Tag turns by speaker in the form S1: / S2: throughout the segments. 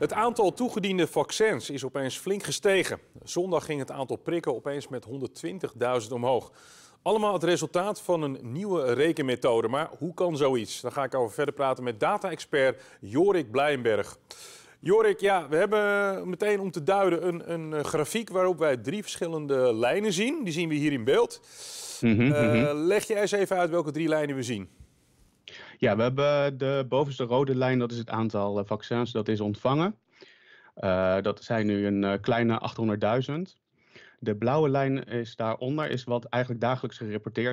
S1: Het aantal toegediende vaccins is opeens flink gestegen. Zondag ging het aantal prikken opeens met 120.000 omhoog. Allemaal het resultaat van een nieuwe rekenmethode. Maar hoe kan zoiets? Daar ga ik over verder praten met data-expert Jorik Blijenberg. Jorik, ja, we hebben meteen om te duiden een, een grafiek waarop wij drie verschillende lijnen zien. Die zien we hier in beeld. Mhm, eh, mhm. leg jij eens
S2: even uit welke drie lijnen we zien. Ja, we hebben de bovenste rode lijn, dat is het aantal eh, vaccins dat is ontvangen. Eh, dat zijn nu een eh, kleine 800.000. De blauwe lijn is daaronder, is wat eigenlijk dagelijks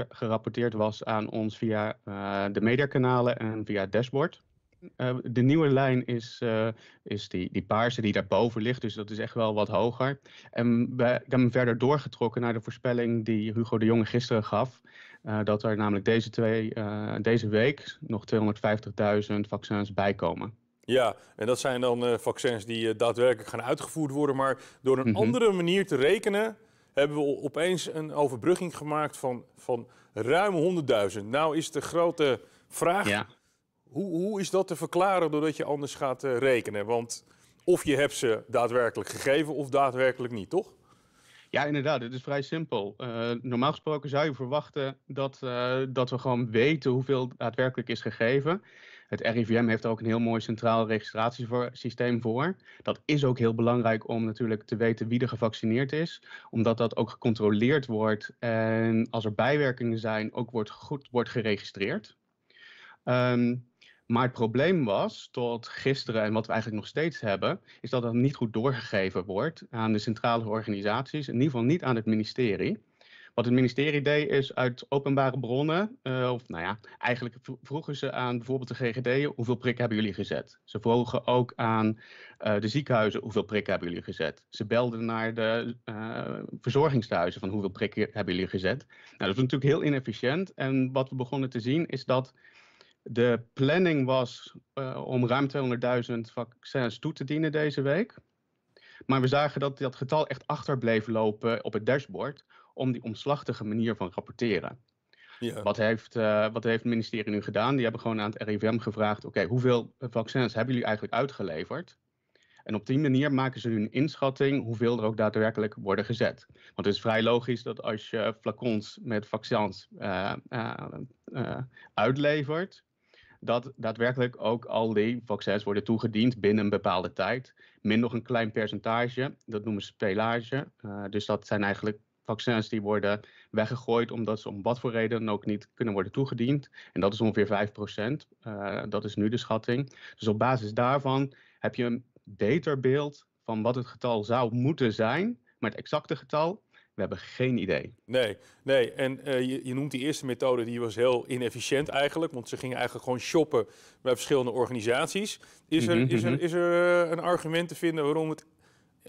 S2: gerapporteerd was aan ons via de mediakanalen en via het dashboard. Eh, de nieuwe lijn is, eh, is die, die paarse die daarboven ligt, dus dat is echt wel wat hoger. En we, ik heb hem verder doorgetrokken naar de voorspelling die Hugo de Jonge gisteren gaf. Eh, dat er namelijk deze, twee, deze week nog 250.000 vaccins bijkomen.
S1: Ja, en dat zijn dan vaccins die daadwerkelijk gaan uitgevoerd worden. Maar door een mhm. andere manier te rekenen, hebben we opeens een overbrugging gemaakt van, van ruim 100.000. Nou is de grote vraag. Hoe, hoe is dat te verklaren doordat je anders gaat eh, rekenen? Want of je hebt ze daadwerkelijk gegeven of daadwerkelijk niet, toch?
S2: Ja, inderdaad. Het is vrij simpel. Eh, normaal gesproken zou je verwachten dat, eh, dat we gewoon weten hoeveel daadwerkelijk is gegeven. Het RIVM heeft er ook een heel mooi centraal registratiesysteem voor. Dat is ook heel belangrijk om natuurlijk te weten wie er gevaccineerd is, omdat dat ook gecontroleerd wordt en als er bijwerkingen zijn ook wordt goed wordt geregistreerd. Um, maar het probleem was tot gisteren, en wat we eigenlijk nog steeds hebben, is dat dat niet goed doorgegeven wordt aan de centrale organisaties, in ieder geval niet aan het ministerie. Wat het ministerie deed is uit openbare bronnen, eh, of nou ja, eigenlijk vroegen ze aan bijvoorbeeld de GGD hoeveel prikken hebben jullie gezet. Ze vroegen ook aan eh, de ziekenhuizen hoeveel prikken hebben jullie gezet. Ze belden naar de uh, verzorgingstehuizen van hoeveel prikken hebben jullie gezet. Nou, dat is natuurlijk heel inefficiënt en wat we begonnen te zien is dat de planning was eh, om ruim 200.000 vaccins toe te dienen deze week. Maar we zagen dat dat getal echt achterbleef lopen op het dashboard om die omslachtige manier van rapporteren. Ja. Wat, heeft, eh, wat heeft het ministerie nu gedaan? Die hebben gewoon aan het RIVM gevraagd: oké, hoeveel vaccins hebben jullie eigenlijk uitgeleverd? En op die manier maken ze nu een inschatting hoeveel er ook daadwerkelijk worden gezet. Want het is vrij logisch dat als je flacons met vaccins eh, uitlevert, dat daadwerkelijk ook al die vaccins worden toegediend binnen een bepaalde tijd. Min nog een klein percentage, dat noemen ze pelage. Eh, dus dat zijn eigenlijk vaccins die worden weggegooid omdat ze om wat voor reden ook niet kunnen worden toegediend. En dat is ongeveer 5%. Uh, eh, dat is nu de schatting. Dus op basis daarvan heb je een beter beeld van wat het getal zou moeten zijn. Maar het exacte getal we hebben geen idee.
S1: Nee, nee. en eh, je, je, noemt die eerste methode, die was heel inefficiënt eigenlijk. Want ze gingen eigenlijk gewoon shoppen bij verschillende organisaties. Is er, mhm, is er, mhm. is er eh, een argument te vinden waarom het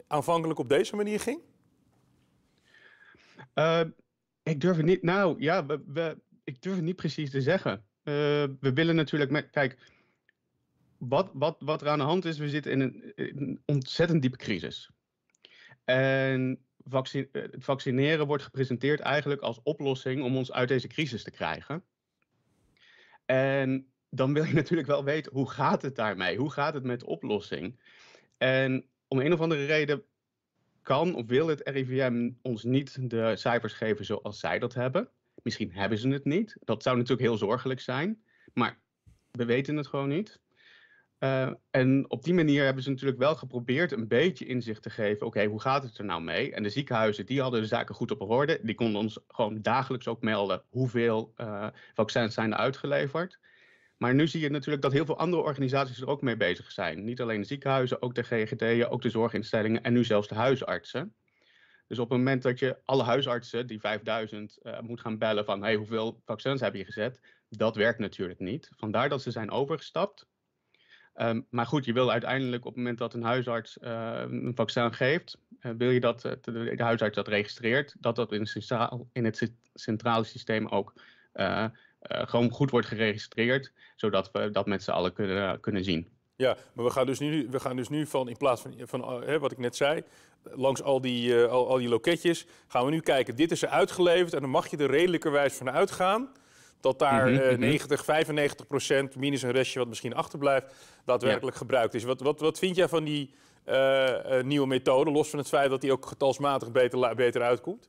S1: aanvankelijk op deze manier ging?
S2: Eh, ik durf het niet. Nou ja, we, we, ik durf het niet precies te zeggen. we willen natuurlijk. Met, kijk, wat, wat, wat er aan de hand is, we zitten in een ontzettend diepe crisis. En vaccin eh, het vaccineren wordt gepresenteerd eigenlijk als oplossing om ons uit deze crisis te krijgen. En dan wil je natuurlijk wel weten hoe gaat het daarmee? Hoe gaat het met de oplossing? En om een of andere reden kan of wil het RIVM ons niet de cijfers geven zoals zij dat hebben. Misschien hebben ze het niet. Dat zou natuurlijk heel zorgelijk zijn. Maar we weten het gewoon niet. Eh, en op die manier hebben ze natuurlijk wel geprobeerd een beetje inzicht te geven. Oké, hoe gaat het er nou mee? En de ziekenhuizen die hadden de zaken goed op orde. Die konden ons gewoon dagelijks ook melden hoeveel eh, vaccins zijn er uitgeleverd. Maar nu zie je natuurlijk dat heel veel andere organisaties er ook mee bezig zijn. Niet alleen de ziekenhuizen, ook de GGD'en, ook de zorginstellingen en nu zelfs de huisartsen. Dus op het moment dat je alle huisartsen, die 5000, eh, moet gaan bellen van hey, hoeveel vaccins heb je gezet, dat werkt natuurlijk niet. Vandaar dat ze zijn overgestapt Ehm, maar goed, je wil uiteindelijk op het moment dat een huisarts ehm, een vaccin geeft, eh, wil je dat eh, de, de, huisarts dat registreert, dat dat in, centraal, in het centrale systeem ook eh, gewoon goed wordt geregistreerd, zodat we dat met z'n allen kunnen, kunnen zien. Ja,
S1: maar we gaan dus nu, we gaan dus nu van in plaats van, van hè, wat ik net zei, langs al die, al, al die loketjes, gaan we nu kijken, dit is er uitgeleverd en dan mag je er redelijkerwijs van uitgaan dat daar 90, mhm, 95 eh, mhm. procent, minus een restje wat misschien achterblijft, daadwerkelijk gebruikt is. Wat, wat, wat vind jij van die eh, eh, nieuwe methode, los van het feit dat die ook getalsmatig beter, beter uitkomt?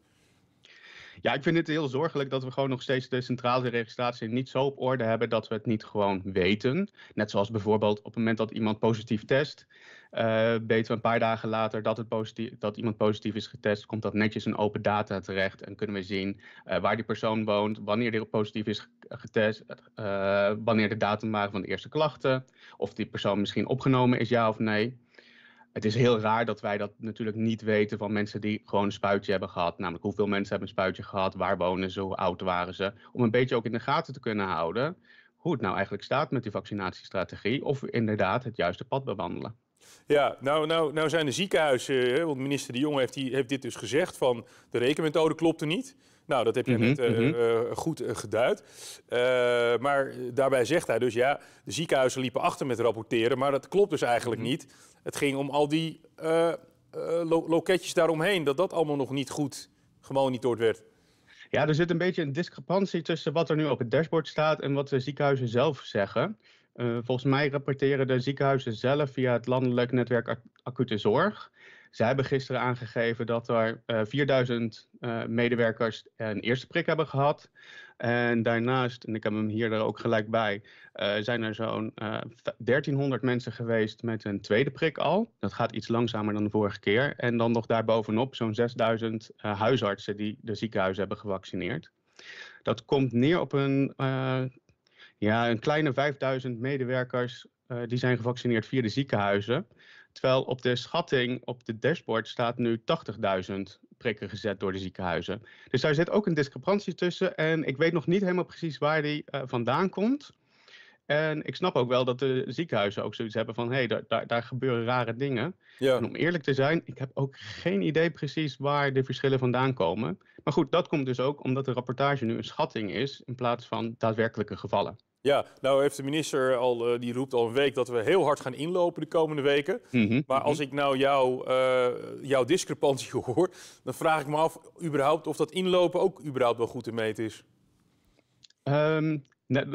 S2: Ja, ik vind het heel zorgelijk dat we gewoon nog steeds de centrale registratie niet zo op orde hebben dat we het niet gewoon weten. Net zoals bijvoorbeeld op het moment dat iemand positief test, eh, weten we een paar dagen later dat, het positief, dat iemand positief is getest, komt dat netjes in open data terecht en kunnen we zien eh, waar die persoon woont, wanneer die positief is getest, eh, wanneer de datum waren van de eerste klachten, of die persoon misschien opgenomen is, ja of nee het is heel raar dat wij dat natuurlijk niet weten van mensen die gewoon een spuitje hebben gehad. Namelijk hoeveel mensen hebben een spuitje gehad, waar wonen ze, hoe oud waren ze. Om een beetje ook in de gaten te kunnen houden hoe het nou eigenlijk staat met die vaccinatiestrategie. Of we inderdaad het juiste pad bewandelen.
S1: Ja, nou, nou, nou zijn de ziekenhuizen, want minister De Jonge heeft, die, heeft dit dus gezegd, van de rekenmethode klopte niet. Nou, dat heb je mhm, net eh, mhm. eh, goed eh, geduid. maar daarbij zegt hij dus, ja, de ziekenhuizen liepen achter met rapporteren, maar dat klopt dus eigenlijk mhm. niet. Het ging om al die loketjes daaromheen, dat dat
S2: allemaal nog niet goed gemonitord werd. Ja, er zit een beetje een discrepantie tussen wat er nu op het dashboard staat en wat de ziekenhuizen zelf zeggen. volgens mij rapporteren de ziekenhuizen zelf via het landelijk netwerk acute zorg. Zij hebben gisteren aangegeven dat er 4000 eh, eh, medewerkers eh, een eerste prik hebben gehad. En daarnaast, en ik heb hem hier ook gelijk bij, zijn er zo'n 1300 mensen geweest met een tweede prik al. Dat gaat iets langzamer dan de vorige keer. En dan nog daarbovenop zo'n 6000 huisartsen die de ziekenhuizen hebben gevaccineerd. Dat komt neer op een, ja, een kleine 5000 medewerkers die zijn gevaccineerd via de ziekenhuizen. Terwijl op de schatting op de dashboard staat nu 80.000 prikken gezet door de ziekenhuizen. Dus daar zit ook een discrepantie tussen. En ik weet nog niet helemaal precies waar die eh, vandaan komt. En ik snap ook wel dat de ziekenhuizen ook zoiets hebben van: hé, hey, daar, daar, gebeuren rare dingen. Ja. En om eerlijk te zijn, ik heb ook geen idee precies waar de verschillen vandaan komen. Maar goed, dat komt dus ook omdat de rapportage nu een schatting is in plaats van daadwerkelijke gevallen.
S1: Ja, nou heeft de minister al, eh, die roept al een week dat we heel hard gaan inlopen de komende weken. Mhm, maar als mhm. ik nou jou, eh, jouw discrepantie hoor, dan vraag ik me af überhaupt of dat inlopen ook überhaupt wel goed te meten is.
S2: Ehm,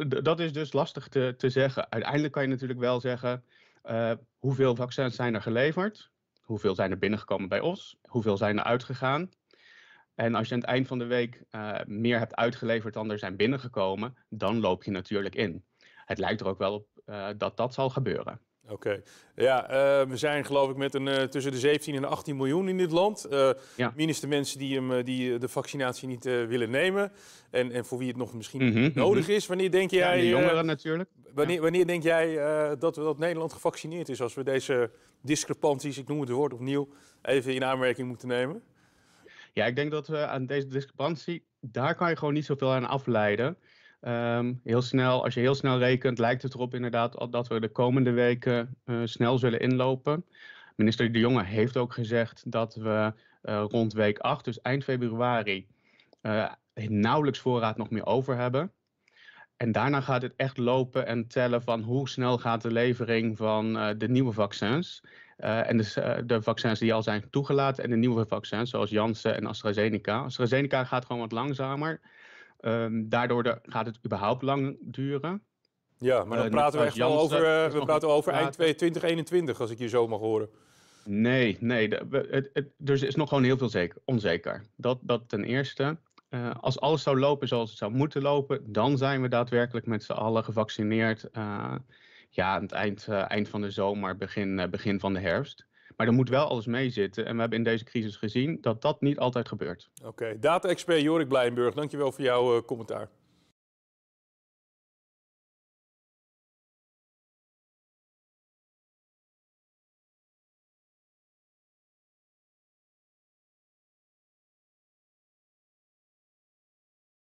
S2: dat is dus lastig te, te zeggen. Uiteindelijk kan je natuurlijk wel zeggen eh, hoeveel vaccins zijn er geleverd, hoeveel zijn er binnengekomen bij ons, hoeveel zijn er uitgegaan. En als je aan het eind van de week eh, meer hebt uitgeleverd dan er zijn binnengekomen, dan loop je natuurlijk in. Het lijkt er ook wel op eh, dat dat zal gebeuren.
S1: Oké, ja, eh, we zijn geloof ik met een, tussen de 17 en 18 miljoen in dit land. Ja. Minister mensen die, hem, die de vaccinatie niet willen nemen en, en voor wie het nog misschien mhm, mhm. nodig is. Wanneer denk jij... jongeren natuurlijk. Wanneer, wanneer denk jij dat, dat Nederland gevaccineerd is als we deze discrepanties, ik noem het woord opnieuw, even in aanmerking moeten nemen?
S2: Ja, ik denk dat we aan deze discrepantie, daar kan je gewoon niet zoveel aan afleiden. Ehm, heel snel, als je heel snel rekent, lijkt het erop inderdaad dat we de komende weken eh, snel zullen inlopen. Minister De Jonge heeft ook gezegd dat we eh, rond week 8, dus eind februari, eh, nauwelijks voorraad nog meer over hebben. En daarna gaat het echt lopen en tellen van hoe snel gaat de levering van de nieuwe vaccins. Eh, en dus eh, de vaccins die al zijn toegelaten en de nieuwe vaccins, zoals Janssen en AstraZeneca. AstraZeneca gaat gewoon wat langzamer. Ehm, daardoor gaat het überhaupt lang duren. Ja, maar dan eh, praten we echt wel over, we praten over eind 2021, als ik je zo mag horen. Nee, nee. Dus er is nog gewoon heel veel zeker, onzeker. Dat, dat ten eerste. als alles zou lopen zoals het zou moeten lopen, dan zijn we daadwerkelijk met z'n allen gevaccineerd ja, aan het eind, eh, eind van de zomer, begin, eh, begin van de herfst. Maar er moet wel alles mee zitten. En we hebben in deze crisis gezien dat dat niet altijd gebeurt. Oké, data-expert Jorik Blijenburg, dankjewel voor jouw eh, commentaar.